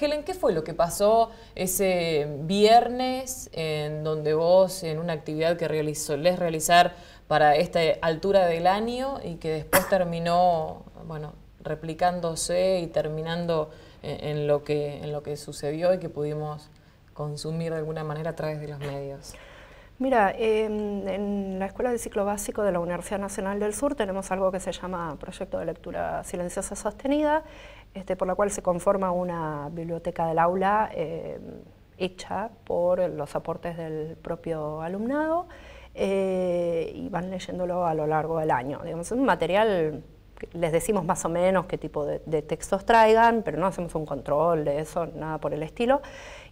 Helen, ¿qué fue lo que pasó ese viernes en donde vos, en una actividad que solés realizar para esta altura del año y que después terminó, replicándose y terminando e-, lo, que, en lo que sucedió y que pudimos consumir de alguna manera a través de los medios? Mira, em, en la Escuela de Ciclo Básico de la Universidad Nacional del Sur tenemos algo que se llama Proyecto de Lectura Silenciosa Sostenida, este, por la cual se conforma una biblioteca del aula em, hecha por los aportes del propio alumnado eh, y van leyéndolo a lo largo del año. es un material les decimos más o menos qué tipo de, textos traigan, pero no hacemos un control de eso, nada por el estilo,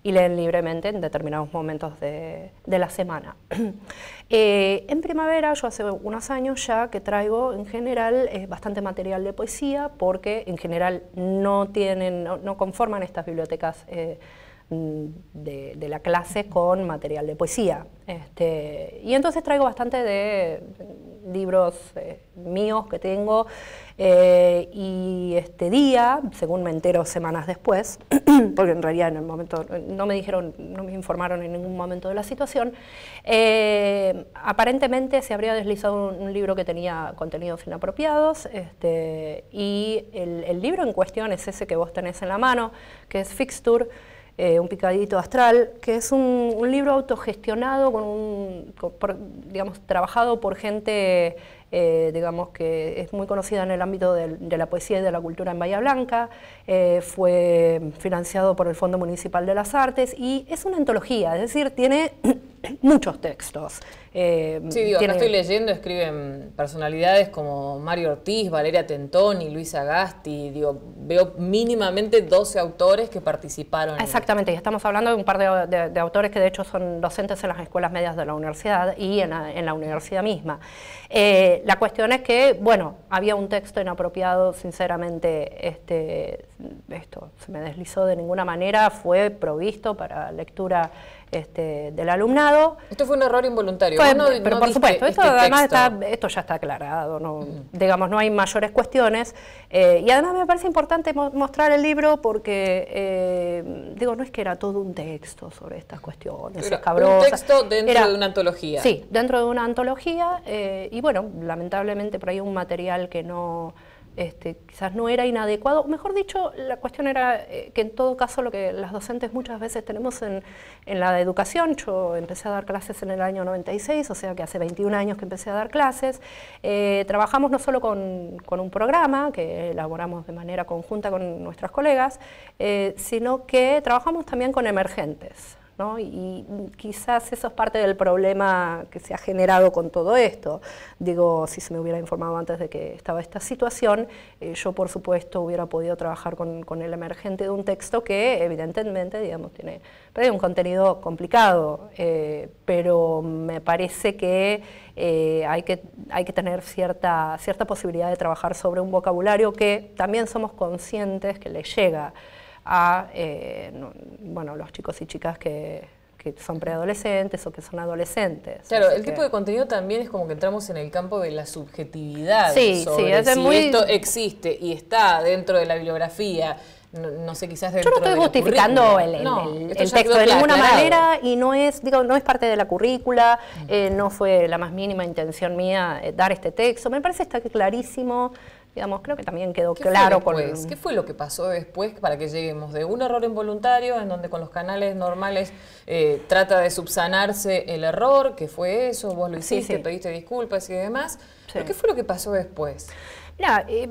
y leen libremente en determinados momentos de, la semana. Eh, en primavera, yo hace unos años ya que traigo en general bastante material de poesía, porque en general no, tienen, no, conforman estas bibliotecas. Eh, de, la clase con material de poesía. Este, y entonces traigo bastante de libros eh, míos que tengo eh, y este día, según me entero semanas después, porque en realidad en el momento no me dijeron, no me informaron en ningún momento de la situación, eh, aparentemente se habría deslizado un, libro que tenía contenidos inapropiados este, y el, el libro en cuestión es ese que vos tenés en la mano, que es Fixture. Eh, un picadito astral, que es un, libro autogestionado, con un, digamos, trabajado por gente eh, digamos que es muy conocida en el ámbito de, la poesía y de la cultura en Bahía Blanca, eh, fue financiado por el Fondo Municipal de las Artes y es una antología, es decir, tiene muchos textos. Eh, sí, estoy leyendo, escriben personalidades como Mario Ortiz, Valeria Tentoni, Luis Agasti, digo, veo mínimamente 12 autores que participaron. Exactamente, y estamos hablando de un par de, autores que de hecho son docentes en las escuelas medias de la universidad y en la, universidad misma. Eh, la cuestión es que, bueno, había un texto inapropiado, sinceramente, este, esto se me deslizó de ninguna manera, fue provisto para lectura este, del alumnado. Esto fue un error involuntario. pero por supuesto, este esto, ya está aclarado, no, digamos, no hay mayores cuestiones. Eh, y además me parece importante mostrar el libro porque, eh, digo, no es que era todo un texto sobre estas cuestiones, era, Un texto dentro de una antología. Sí, dentro de una antología. Eh, y bueno, lamentablemente por ahí un material que no este, quizás no era inadecuado. Mejor dicho, la cuestión era eh, que en todo caso lo que las docentes muchas veces tenemos en, la educación, yo empecé a dar clases en el año 96, o sea que hace 21 años que empecé a dar clases, eh, trabajamos no solo con, un programa que elaboramos de manera conjunta con nuestras colegas, eh, sino que trabajamos también con emergentes. Y quizás eso es parte del problema que se ha generado con todo esto. Digo, si se me hubiera informado antes de que estaba esta situación, eh, yo por supuesto hubiera podido trabajar con, el emergente de un texto que evidentemente, tiene un contenido complicado, eh, pero me parece que, eh, hay que tener cierta posibilidad de trabajar sobre un vocabulario que también somos conscientes que le llega a eh, bueno, los chicos y chicas que, que son preadolescentes o que son adolescentes. Claro, el tipo de contenido también es como que entramos en el campo de la subjetividad. Sí, sí, es si esto existe y está dentro de la bibliografía, no, sé, quizás Yo no estoy justificando el, el, texto de ninguna manera y no es, digo, no es parte de la currícula, mm. eh, no fue la más mínima intención mía eh, dar este texto. Me parece que está clarísimo Digamos, creo que también quedó claro con después? ¿Qué fue lo que pasó después para que lleguemos de un error involuntario, en donde con los canales normales eh, trata de subsanarse el error, que fue eso, vos lo hiciste, pediste disculpas y demás? qué fue lo que pasó después? Mira, eh,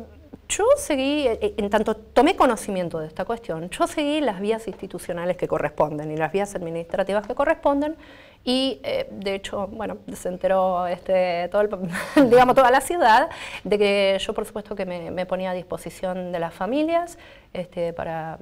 yo seguí, eh, en tanto tomé conocimiento de esta cuestión, yo seguí las vías institucionales que corresponden y las vías administrativas que corresponden y eh, de hecho, bueno, se enteró este, digamos, toda la ciudad de que yo por supuesto que me, ponía a disposición de las familias este, para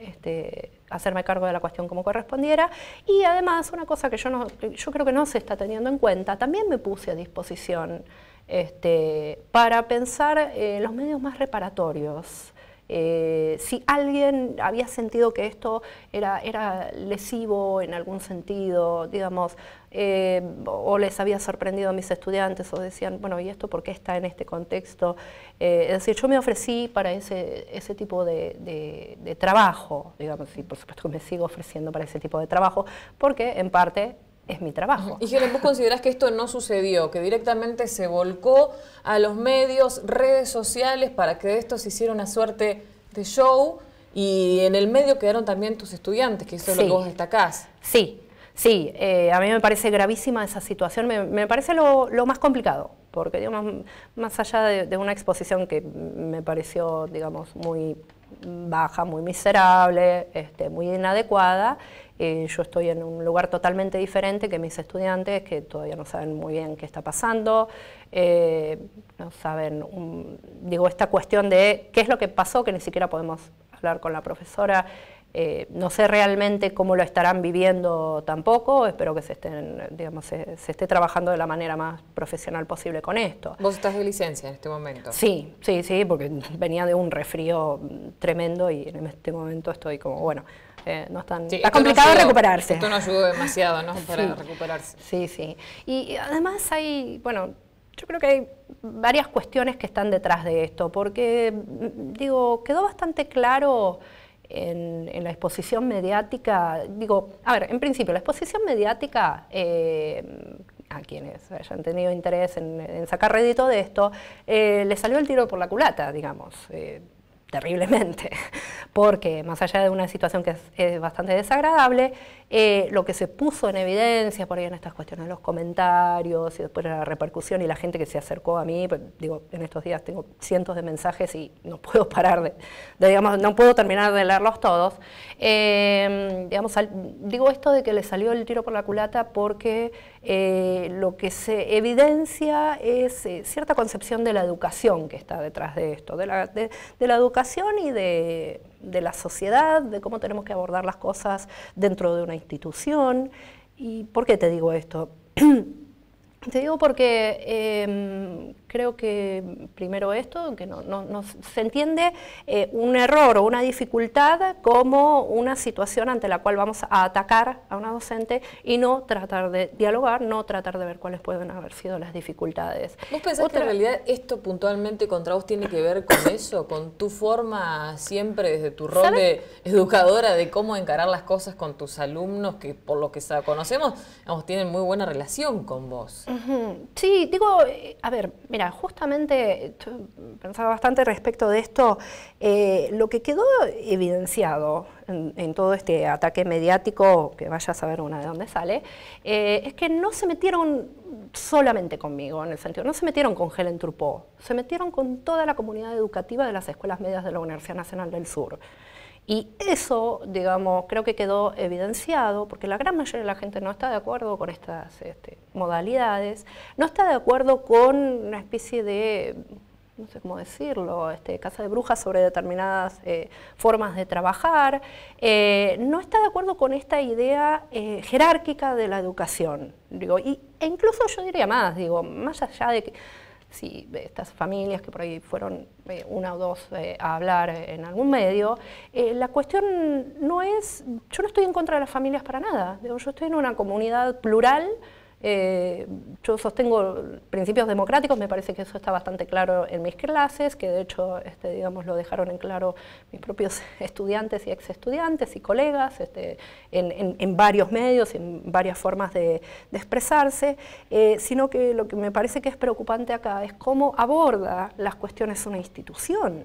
este, hacerme cargo de la cuestión como correspondiera. Y además, una cosa que yo, yo creo que no se está teniendo en cuenta, también me puse a disposición este, para pensar eh, los medios más reparatorios. Eh, si alguien había sentido que esto era, era lesivo en algún sentido, digamos, eh, o les había sorprendido a mis estudiantes, o decían, bueno, ¿y esto por qué está en este contexto? Eh, es decir, yo me ofrecí para ese, ese tipo de, de trabajo, digamos, y por supuesto que me sigo ofreciendo para ese tipo de trabajo, porque en parte es mi trabajo. Y Helen, ¿vos considerás que esto no sucedió? Que directamente se volcó a los medios, redes sociales, para que de esto se hiciera una suerte de show y en el medio quedaron también tus estudiantes, que eso es lo que vos destacás. Sí, sí. Eh, a mí me parece gravísima esa situación, me, parece lo, más complicado, porque digamos, más allá de, una exposición que me pareció, digamos, muy baja, muy miserable, este, muy inadecuada, eh, yo estoy en un lugar totalmente diferente que mis estudiantes, que todavía no saben muy bien qué está pasando, eh, no saben, digo, esta cuestión de qué es lo que pasó, que ni siquiera podemos hablar con la profesora. Eh, no sé realmente cómo lo estarán viviendo tampoco, espero que se, estén, digamos, se, esté trabajando de la manera más profesional posible con esto. ¿Vos estás de licencia en este momento? Sí, sí, sí, porque venía de un resfrío tremendo y en este momento estoy como, bueno, eh, no está complicado recuperarse. Esto no ayudó demasiado, ¿no? Para recuperarse. Sí, sí. Y además hay, bueno, yo creo que hay varias cuestiones que están detrás de esto, porque, mm, digo, quedó bastante claro en, la exposición mediática, digo, a ver, en principio, la exposición mediática, eh, a quienes hayan tenido interés en, sacar rédito de esto, eh, le salió el tiro por la culata, digamos terriblemente, porque más allá de una situación que es, bastante desagradable, eh, lo que se puso en evidencia por ahí en estas cuestiones, los comentarios y después la repercusión y la gente que se acercó a mí, pues, digo, en estos días tengo cientos de mensajes y no puedo parar de, digamos, no puedo terminar de leerlos todos. Eh, digamos, digo esto de que le salió el tiro por la culata porque eh, lo que se evidencia es cierta concepción de la educación que está detrás de esto, de la educación y de, la sociedad, de cómo tenemos que abordar las cosas dentro de una institución. ¿Y por qué te digo esto? te digo porque em, creo que primero esto, que no, no, se entiende eh, un error o una dificultad como una situación ante la cual vamos a atacar a una docente y no tratar de dialogar, no tratar de ver cuáles pueden haber sido las dificultades. ¿Vos pensás que en realidad esto puntualmente contra vos tiene que ver con eso, con tu forma siempre desde tu rol de educadora de cómo encarar las cosas con tus alumnos que por lo que conocemos tienen muy buena relación con vos? Sí, digo, eh, a ver, mira, justamente pensaba bastante respecto de esto. Eh, lo que quedó evidenciado en, todo este ataque mediático, que vaya a saber una de dónde sale, eh, es que no se metieron solamente conmigo, en el sentido, no se metieron con Helen Trupó, se metieron con toda la comunidad educativa de las escuelas medias de la Universidad Nacional del Sur. Y eso, digamos, creo que quedó evidenciado, porque la gran mayoría de la gente no está de acuerdo con estas este, modalidades, no está de acuerdo con una especie de no sé cómo decirlo, este, casa de brujas sobre determinadas eh, formas de trabajar, eh, no está de acuerdo con esta idea eh, jerárquica de la educación. Digo, y, e incluso yo diría más, digo, más allá de que si estas familias que por ahí fueron eh, una o dos eh, a hablar en algún medio, eh, la cuestión no es, yo no estoy en contra de las familias para nada, yo estoy en una comunidad plural eh, yo sostengo principios democráticos, me parece que eso está bastante claro en mis clases, que de hecho este, digamos, lo dejaron en claro mis propios estudiantes y exestudiantes y colegas este, en, varios medios, en varias formas de, expresarse, eh, sino que lo que me parece que es preocupante acá es cómo aborda las cuestiones una institución.